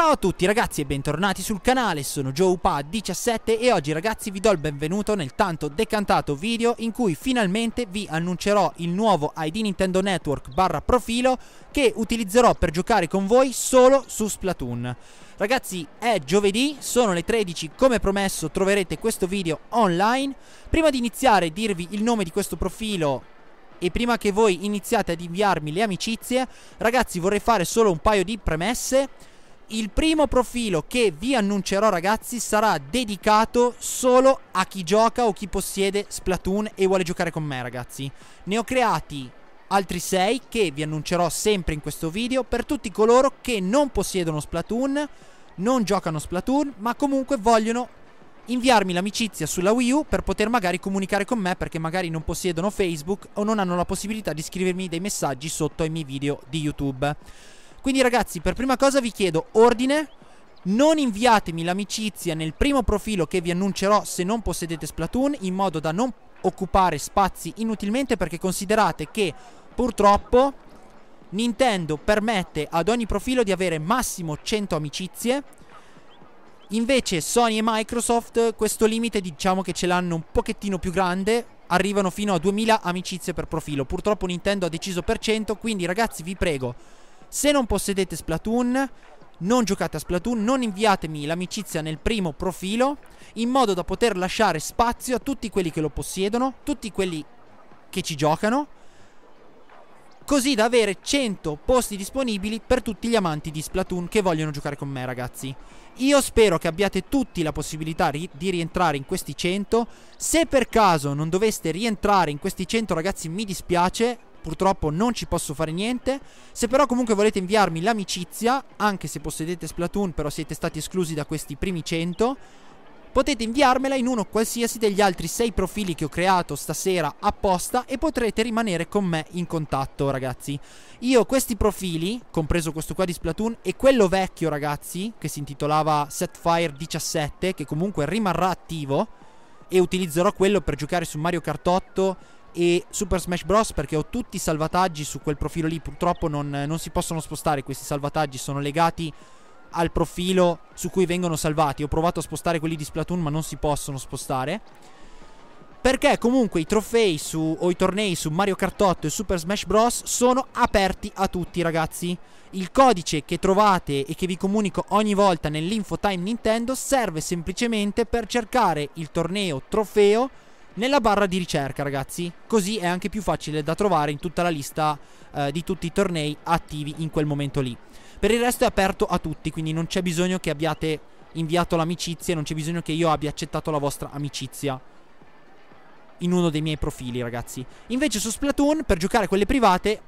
Ciao a tutti ragazzi e bentornati sul canale, sono JoePa17 e oggi ragazzi vi do il benvenuto nel tanto decantato video in cui finalmente vi annuncerò il nuovo ID Nintendo Network barra profilo che utilizzerò per giocare con voi solo su Splatoon. Ragazzi è giovedì, sono le 13 come promesso troverete questo video online. Prima di iniziare a dirvi il nome di questo profilo e prima che voi iniziate ad inviarmi le amicizie, ragazzi vorrei fare solo un paio di premesse. Il primo profilo che vi annuncerò ragazzi sarà dedicato solo a chi gioca o chi possiede Splatoon e vuole giocare con me ragazzi. Ne ho creati altri 6 che vi annuncerò sempre in questo video per tutti coloro che non possiedono Splatoon, non giocano Splatoon, ma comunque vogliono inviarmi l'amicizia sulla Wii U per poter magari comunicare con me perché magari non possiedono Facebook o non hanno la possibilità di scrivermi dei messaggi sotto ai miei video di YouTube. Quindi ragazzi, per prima cosa vi chiedo ordine, non inviatemi l'amicizia nel primo profilo che vi annuncerò se non possedete Splatoon in modo da non occupare spazi inutilmente perché considerate che purtroppo Nintendo permette ad ogni profilo di avere massimo 100 amicizie invece Sony e Microsoft questo limite diciamo che ce l'hanno un pochettino più grande arrivano fino a 2000 amicizie per profilo purtroppo Nintendo ha deciso per 100 quindi ragazzi vi prego se non possedete Splatoon, non giocate a Splatoon, non inviatemi l'amicizia nel primo profilo, in modo da poter lasciare spazio a tutti quelli che lo possiedono, tutti quelli che ci giocano, così da avere 100 posti disponibili per tutti gli amanti di Splatoon che vogliono giocare con me, ragazzi. Io spero che abbiate tutti la possibilità ri di rientrare in questi 100. Se per caso non doveste rientrare in questi 100, ragazzi, mi dispiace, purtroppo non ci posso fare niente. Se però comunque volete inviarmi l'amicizia, anche se possedete Splatoon, però siete stati esclusi da questi primi 100, potete inviarmela in uno o qualsiasi degli altri 6 profili che ho creato stasera apposta e potrete rimanere con me in contatto, ragazzi. Io questi profili, compreso questo qua di Splatoon e quello vecchio, ragazzi, che si intitolava Setfire 17, che comunque rimarrà attivo e utilizzerò quello per giocare su Mario Kart 8 e Super Smash Bros. perché ho tutti i salvataggi su quel profilo lì. Purtroppo non, non, si possono spostare questi salvataggi, sono legati al profilo su cui vengono salvati. Ho provato a spostare quelli di Splatoon, ma non si possono spostare. Perché comunque i trofei su, o i tornei su Mario Kart 8 e Super Smash Bros. sono aperti a tutti, ragazzi. Il codice che trovate e che vi comunico ogni volta nell'info Time Nintendo serve semplicemente per cercare il torneo trofeo nella barra di ricerca, ragazzi. Così è anche più facile da trovare in tutta la lista eh, di tutti i tornei attivi in quel momento lì. Per il resto è aperto a tutti, quindi non c'è bisogno che abbiate inviato l'amicizia, non c'è bisogno che io abbia accettato la vostra amicizia in uno dei miei profili, ragazzi. Invece su Splatoon, per giocare quelle private,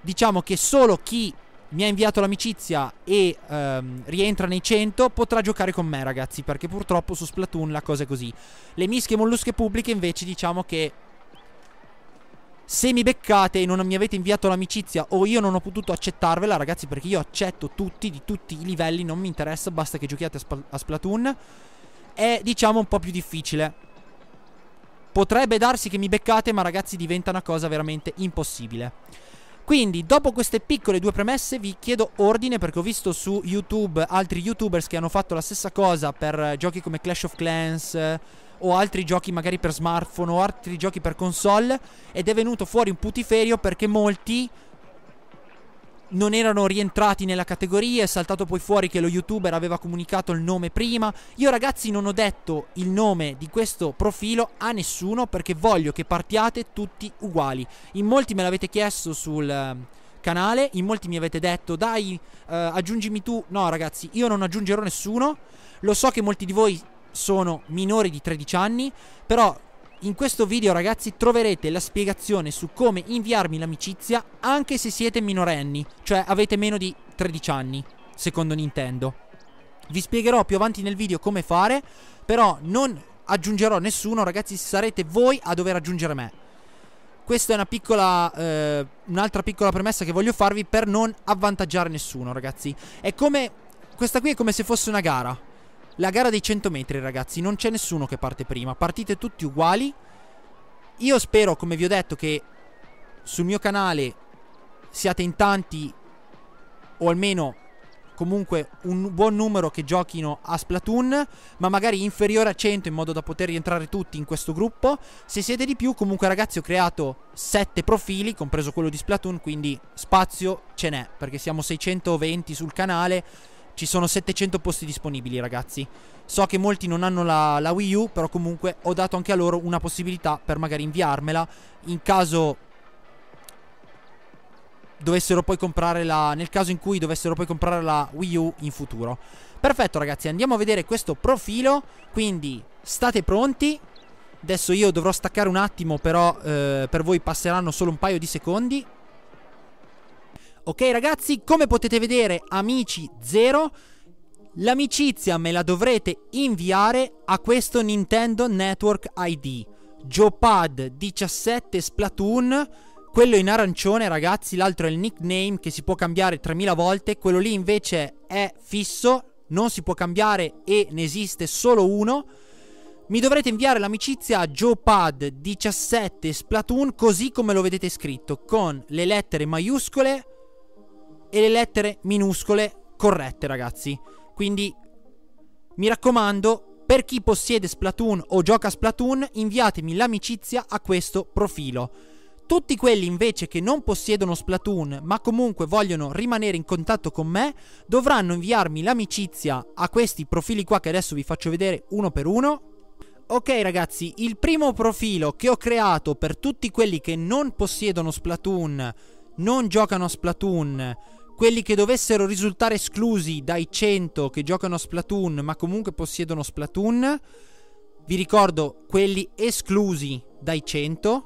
diciamo che solo chi mi ha inviato l'amicizia e um, rientra nei 100, potrà giocare con me, ragazzi, perché purtroppo su Splatoon la cosa è così. Le mische mollusche pubbliche invece diciamo che se mi beccate e non mi avete inviato l'amicizia o io non ho potuto accettarvela, ragazzi, perché io accetto tutti di tutti i livelli, non mi interessa, basta che giochiate a, Spl a Splatoon, è diciamo un po' più difficile. Potrebbe darsi che mi beccate, ma ragazzi diventa una cosa veramente impossibile. Quindi, dopo queste piccole due premesse, vi chiedo ordine perché ho visto su YouTube altri YouTubers che hanno fatto la stessa cosa per giochi come Clash of Clans eh, o altri giochi magari per smartphone o altri giochi per console ed è venuto fuori un putiferio perché molti non erano rientrati nella categoria, è saltato poi fuori che lo youtuber aveva comunicato il nome prima. Io ragazzi non ho detto il nome di questo profilo a nessuno perché voglio che partiate tutti uguali. In molti me l'avete chiesto sul ehm, canale, in molti mi avete detto dai eh, aggiungimi tu, no ragazzi io non aggiungerò nessuno, lo so che molti di voi sono minori di 13 anni, però in questo video ragazzi troverete la spiegazione su come inviarmi l'amicizia anche se siete minorenni, cioè avete meno di 13 anni, secondo Nintendo. Vi spiegherò più avanti nel video come fare, però non aggiungerò nessuno ragazzi, sarete voi a dover aggiungere me. Questa è una piccola, eh, un'altra piccola premessa che voglio farvi per non avvantaggiare nessuno ragazzi. È come, questa qui è come se fosse una gara, la gara dei 100 metri, ragazzi, non c'è nessuno che parte prima, partite tutti uguali. Io spero, come vi ho detto, che sul mio canale siate in tanti o almeno comunque un buon numero che giochino a Splatoon, ma magari inferiore a 100 in modo da poter rientrare tutti in questo gruppo. Se siete di più, comunque ragazzi, ho creato 7 profili, compreso quello di Splatoon, quindi spazio ce n'è, perché siamo 620 sul canale ci sono 700 posti disponibili, ragazzi. So che molti non hanno la, la Wii U, però comunque ho dato anche a loro una possibilità per magari inviarmela. In caso dovessero poi comprare la nel caso in cui dovessero poi comprare la Wii U in futuro. Perfetto ragazzi, andiamo a vedere questo profilo, quindi state pronti. Adesso io dovrò staccare un attimo, però eh, per voi passeranno solo un paio di secondi. Ok ragazzi, come potete vedere, amici 0, l'amicizia me la dovrete inviare a questo Nintendo Network ID. Joepad 17 Splatoon, quello in arancione ragazzi, l'altro è il nickname che si può cambiare 3000 volte, quello lì invece è fisso, non si può cambiare e ne esiste solo uno. Mi dovrete inviare l'amicizia a Joepad 17 Splatoon così come lo vedete scritto, con le lettere maiuscole, e le lettere minuscole corrette, ragazzi. Quindi mi raccomando, per chi possiede Splatoon o gioca Splatoon, inviatemi l'amicizia a questo profilo. Tutti quelli invece che non possiedono Splatoon ma comunque vogliono rimanere in contatto con me dovranno inviarmi l'amicizia a questi profili qua che adesso vi faccio vedere uno per uno. Ok ragazzi, il primo profilo che ho creato per tutti quelli che non possiedono Splatoon, non giocano a Splatoon, quelli che dovessero risultare esclusi dai 100 che giocano a Splatoon ma comunque possiedono Splatoon, vi ricordo quelli esclusi dai 100,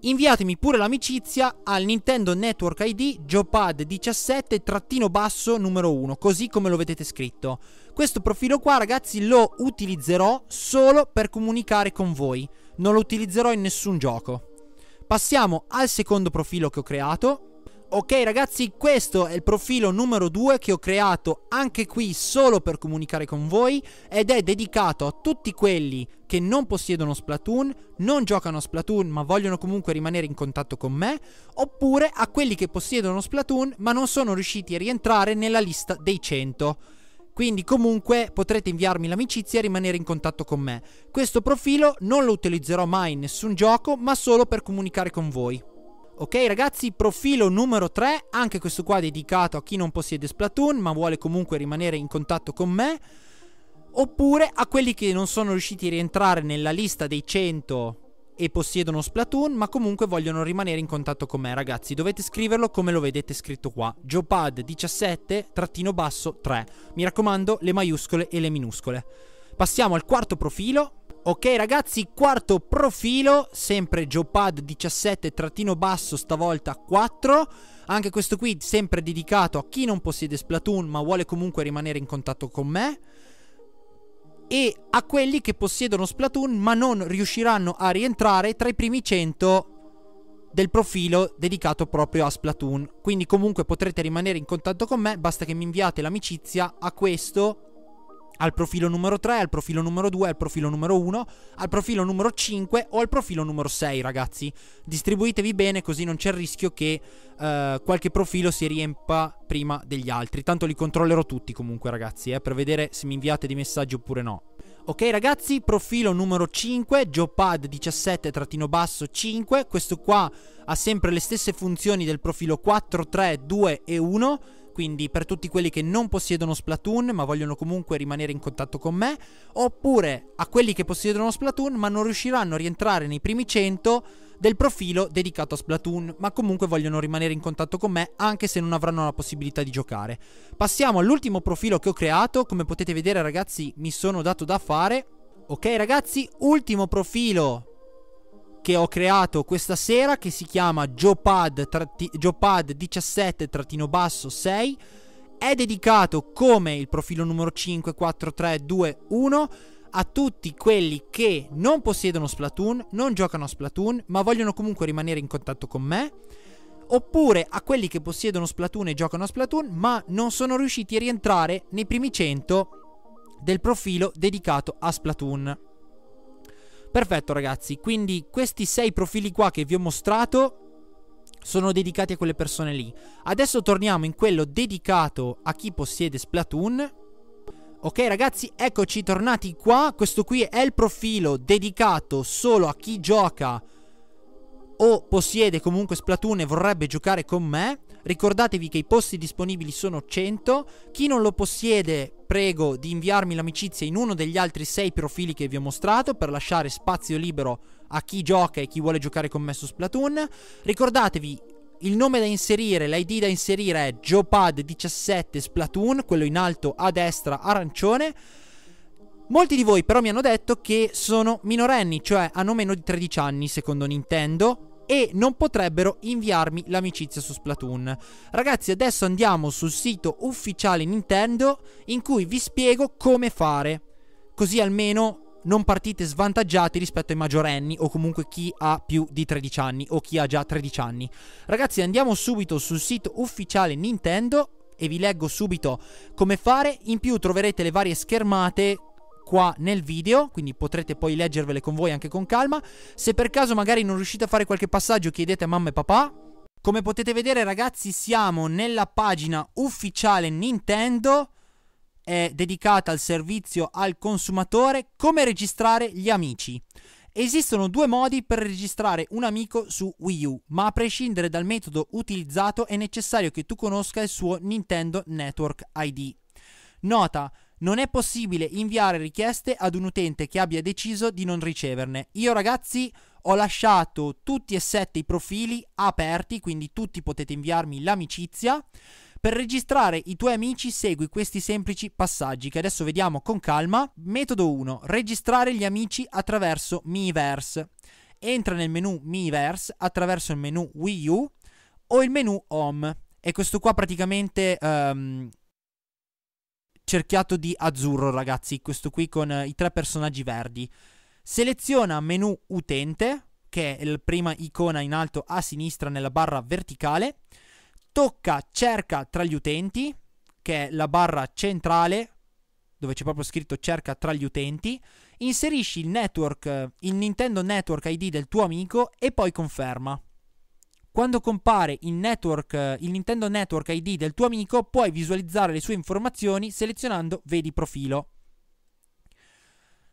inviatemi pure l'amicizia al Nintendo Network ID Jopad 17-basso numero 1, così come lo vedete scritto. Questo profilo qua ragazzi lo utilizzerò solo per comunicare con voi, non lo utilizzerò in nessun gioco. Passiamo al secondo profilo che ho creato, Ok ragazzi, questo è il profilo numero 2 che ho creato anche qui solo per comunicare con voi ed è dedicato a tutti quelli che non possiedono Splatoon, non giocano a Splatoon ma vogliono comunque rimanere in contatto con me, oppure a quelli che possiedono Splatoon ma non sono riusciti a rientrare nella lista dei 100. Quindi comunque potrete inviarmi l'amicizia e rimanere in contatto con me. Questo profilo non lo utilizzerò mai in nessun gioco, ma solo per comunicare con voi. Ok ragazzi, profilo numero 3, anche questo qua dedicato a chi non possiede Splatoon ma vuole comunque rimanere in contatto con me, oppure a quelli che non sono riusciti a rientrare nella lista dei 100 e possiedono Splatoon ma comunque vogliono rimanere in contatto con me ragazzi, dovete scriverlo come lo vedete scritto qua, Jopad 17-3. Mi raccomando le maiuscole e le minuscole. Passiamo al quarto profilo, Ok ragazzi, quarto profilo, sempre Geopad 17 trattino basso, stavolta 4. Anche questo qui sempre dedicato a chi non possiede Splatoon ma vuole comunque rimanere in contatto con me. E a quelli che possiedono Splatoon ma non riusciranno a rientrare tra i primi 100 del profilo dedicato proprio a Splatoon. Quindi comunque potrete rimanere in contatto con me, basta che mi inviate l'amicizia a questo al profilo numero 3, al profilo numero 2, al profilo numero 1, al profilo numero 5 o al profilo numero 6, ragazzi. Distribuitevi bene così non c'è il rischio che eh, qualche profilo si riempa prima degli altri. Tanto li controllerò tutti comunque, ragazzi, eh, per vedere se mi inviate dei messaggi oppure no. Ok ragazzi, profilo numero 5, Geopad 17-5, questo qua ha sempre le stesse funzioni del profilo 4, 3, 2 e 1 quindi per tutti quelli che non possiedono Splatoon ma vogliono comunque rimanere in contatto con me, oppure a quelli che possiedono Splatoon ma non riusciranno a rientrare nei primi 100 del profilo dedicato a Splatoon, ma comunque vogliono rimanere in contatto con me anche se non avranno la possibilità di giocare. Passiamo all'ultimo profilo che ho creato, come potete vedere ragazzi mi sono dato da fare. Ok ragazzi, ultimo profilo che ho creato questa sera che si chiama Jopad17-6 è dedicato come il profilo numero 54321 a tutti quelli che non possiedono Splatoon, non giocano a Splatoon, ma vogliono comunque rimanere in contatto con me, oppure a quelli che possiedono Splatoon e giocano a Splatoon, ma non sono riusciti a rientrare nei primi 100 del profilo dedicato a Splatoon. Perfetto ragazzi, quindi questi sei profili qua che vi ho mostrato sono dedicati a quelle persone lì. Adesso torniamo in quello dedicato a chi possiede Splatoon. Ok ragazzi, eccoci tornati qua. Questo qui è il profilo dedicato solo a chi gioca o possiede comunque Splatoon e vorrebbe giocare con me. Ricordatevi che i posti disponibili sono 100. Chi non lo possiede, prego di inviarmi l'amicizia in uno degli altri 6 profili che vi ho mostrato per lasciare spazio libero a chi gioca e chi vuole giocare con me su Splatoon. Ricordatevi il nome da inserire, l'ID da inserire è Jopad17 Splatoon, quello in alto a destra arancione. Molti di voi però mi hanno detto che sono minorenni, cioè hanno meno di 13 anni secondo Nintendo, e non potrebbero inviarmi l'amicizia su Splatoon. Ragazzi, adesso andiamo sul sito ufficiale Nintendo in cui vi spiego come fare. Così almeno non partite svantaggiati rispetto ai maggiorenni o comunque chi ha più di 13 anni o chi ha già 13 anni. Ragazzi, andiamo subito sul sito ufficiale Nintendo e vi leggo subito come fare. In più troverete le varie schermate qua nel video, quindi potrete poi leggervele con voi anche con calma. Se per caso magari non riuscite a fare qualche passaggio chiedete a mamma e papà, come potete vedere ragazzi siamo nella pagina ufficiale Nintendo eh, dedicata al servizio al consumatore come registrare gli amici. Esistono due modi per registrare un amico su Wii U, ma a prescindere dal metodo utilizzato è necessario che tu conosca il suo Nintendo Network ID. Nota, non è possibile inviare richieste ad un utente che abbia deciso di non riceverne. Io ragazzi ho lasciato tutti e sette i profili aperti, quindi tutti potete inviarmi l'amicizia. Per registrare i tuoi amici segui questi semplici passaggi che adesso vediamo con calma. Metodo 1. Registrare gli amici attraverso Miiverse. Entra nel menu Miiverse attraverso il menu Wii U o il menu Home. E questo qua praticamente um, cerchiato di azzurro, ragazzi, questo qui con eh, i tre personaggi verdi. Seleziona menu utente, che è la prima icona in alto a sinistra nella barra verticale. Tocca cerca tra gli utenti, che è la barra centrale, dove c'è proprio scritto cerca tra gli utenti. Inserisci il network, eh, il Nintendo Network ID del tuo amico e poi conferma. Quando compare in network, eh, il Nintendo Network ID del tuo amico, puoi visualizzare le sue informazioni selezionando Vedi profilo.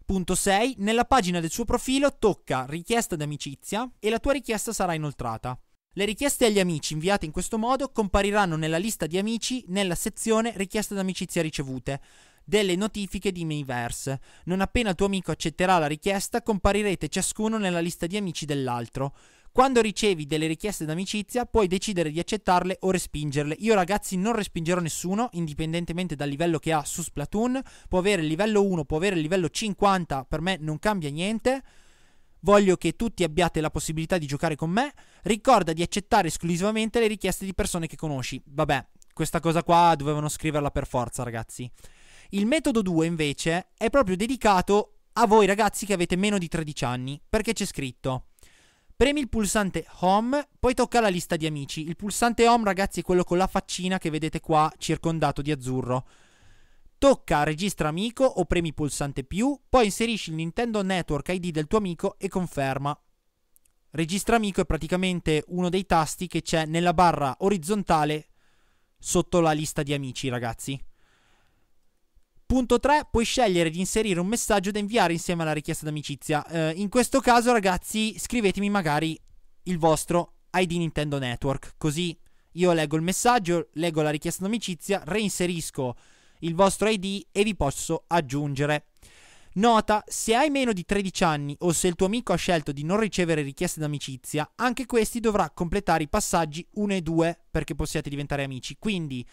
Punto 6. Nella pagina del suo profilo tocca richiesta d'amicizia e la tua richiesta sarà inoltrata. Le richieste agli amici inviate in questo modo compariranno nella lista di amici nella sezione richieste d'amicizia ricevute delle notifiche di Miiverse. Non appena il tuo amico accetterà la richiesta, comparirete ciascuno nella lista di amici dell'altro. Quando ricevi delle richieste d'amicizia puoi decidere di accettarle o respingerle. Io ragazzi non respingerò nessuno, indipendentemente dal livello che ha su Splatoon. Può avere il livello 1, può avere il livello 50, per me non cambia niente. Voglio che tutti abbiate la possibilità di giocare con me. Ricorda di accettare esclusivamente le richieste di persone che conosci. Vabbè, questa cosa qua dovevano scriverla per forza, ragazzi. Il metodo 2 invece è proprio dedicato a voi ragazzi che avete meno di 13 anni, perché c'è scritto Premi il pulsante home, poi tocca la lista di amici. Il pulsante home, ragazzi, è quello con la faccina che vedete qua, circondato di azzurro. Tocca registra amico o premi pulsante più, poi inserisci il Nintendo Network ID del tuo amico e conferma. Registra amico è praticamente uno dei tasti che c'è nella barra orizzontale sotto la lista di amici, ragazzi. Punto 3, puoi scegliere di inserire un messaggio da inviare insieme alla richiesta d'amicizia. Eh, in questo caso, ragazzi, scrivetemi magari il vostro ID Nintendo Network, così io leggo il messaggio, leggo la richiesta d'amicizia, reinserisco il vostro ID e vi posso aggiungere. Nota, se hai meno di 13 anni o se il tuo amico ha scelto di non ricevere richieste d'amicizia, anche questi dovrà completare i passaggi 1 e 2 perché possiate diventare amici. Quindi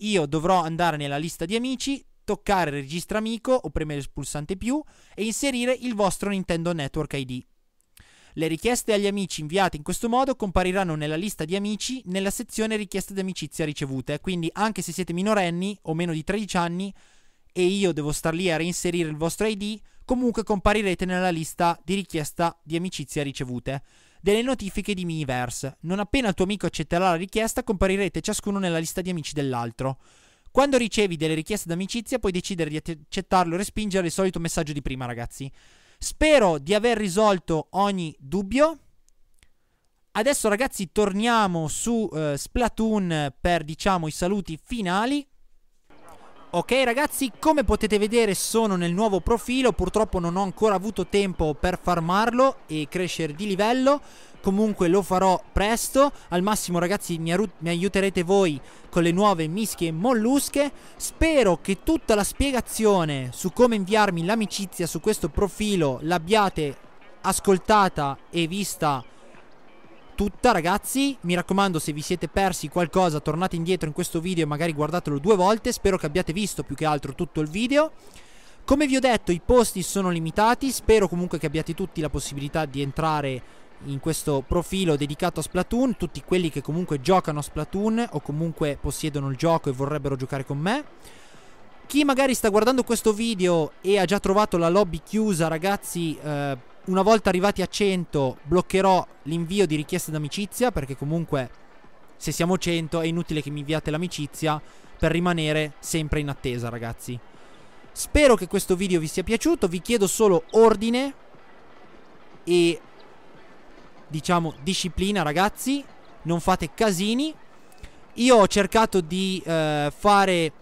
io dovrò andare nella lista di amici, toccare registra amico o premere il pulsante più e inserire il vostro Nintendo Network ID. Le richieste agli amici inviate in questo modo compariranno nella lista di amici nella sezione richieste di amicizia ricevute, quindi anche se siete minorenni o meno di 13 anni e io devo star lì a reinserire il vostro ID, comunque comparirete nella lista di richiesta di amicizia ricevute delle notifiche di Miiverse. Non appena il tuo amico accetterà la richiesta, comparirete ciascuno nella lista di amici dell'altro. Quando ricevi delle richieste d'amicizia puoi decidere di accettarle o respingere il solito messaggio di prima, ragazzi. Spero di aver risolto ogni dubbio. Adesso ragazzi torniamo su uh, Splatoon per diciamo i saluti finali. Ok ragazzi, come potete vedere sono nel nuovo profilo, purtroppo non ho ancora avuto tempo per farmarlo e crescere di livello, comunque lo farò presto, al massimo ragazzi mi, mi aiuterete voi con le nuove mischie mollusche, spero che tutta la spiegazione su come inviarmi l'amicizia su questo profilo l'abbiate ascoltata e vista tutta ragazzi Mi raccomando se vi siete persi qualcosa tornate indietro in questo video e magari guardatelo due volte Spero che abbiate visto più che altro tutto il video Come vi ho detto i posti sono limitati Spero comunque che abbiate tutti la possibilità di entrare in questo profilo dedicato a Splatoon Tutti quelli che comunque giocano a Splatoon o comunque possiedono il gioco e vorrebbero giocare con me chi magari sta guardando questo video e ha già trovato la lobby chiusa, ragazzi, eh, una volta arrivati a 100 bloccherò l'invio di richieste d'amicizia perché comunque se siamo 100 è inutile che mi inviate l'amicizia per rimanere sempre in attesa ragazzi. Spero che questo video vi sia piaciuto, vi chiedo solo ordine e diciamo disciplina ragazzi, non fate casini. Io ho cercato di eh, fare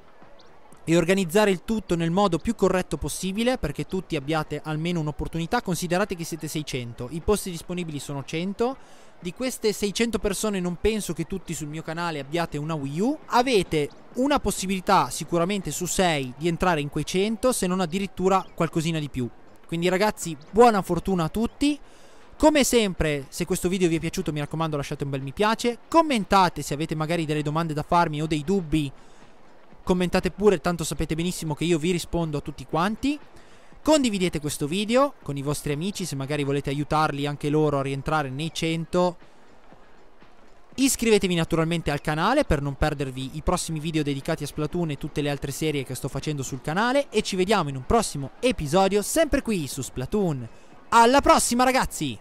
e organizzare il tutto nel modo più corretto possibile perché tutti abbiate almeno un'opportunità. Considerate che siete 600, i posti disponibili sono 100. Di queste 600 persone non penso che tutti sul mio canale abbiate una Wii U. Avete una possibilità sicuramente su 6 di entrare in quei 100, se non addirittura qualcosina di più. Quindi ragazzi, buona fortuna a tutti. Come sempre, se questo video vi è piaciuto mi raccomando lasciate un bel mi piace, commentate se avete magari delle domande da farmi o dei dubbi commentate pure, tanto sapete benissimo che io vi rispondo a tutti quanti. Condividete questo video con i vostri amici se magari volete aiutarli anche loro a rientrare nei 100. Iscrivetevi naturalmente al canale per non perdervi i prossimi video dedicati a Splatoon e tutte le altre serie che sto facendo sul canale e ci vediamo in un prossimo episodio sempre qui su Splatoon. Alla prossima ragazzi!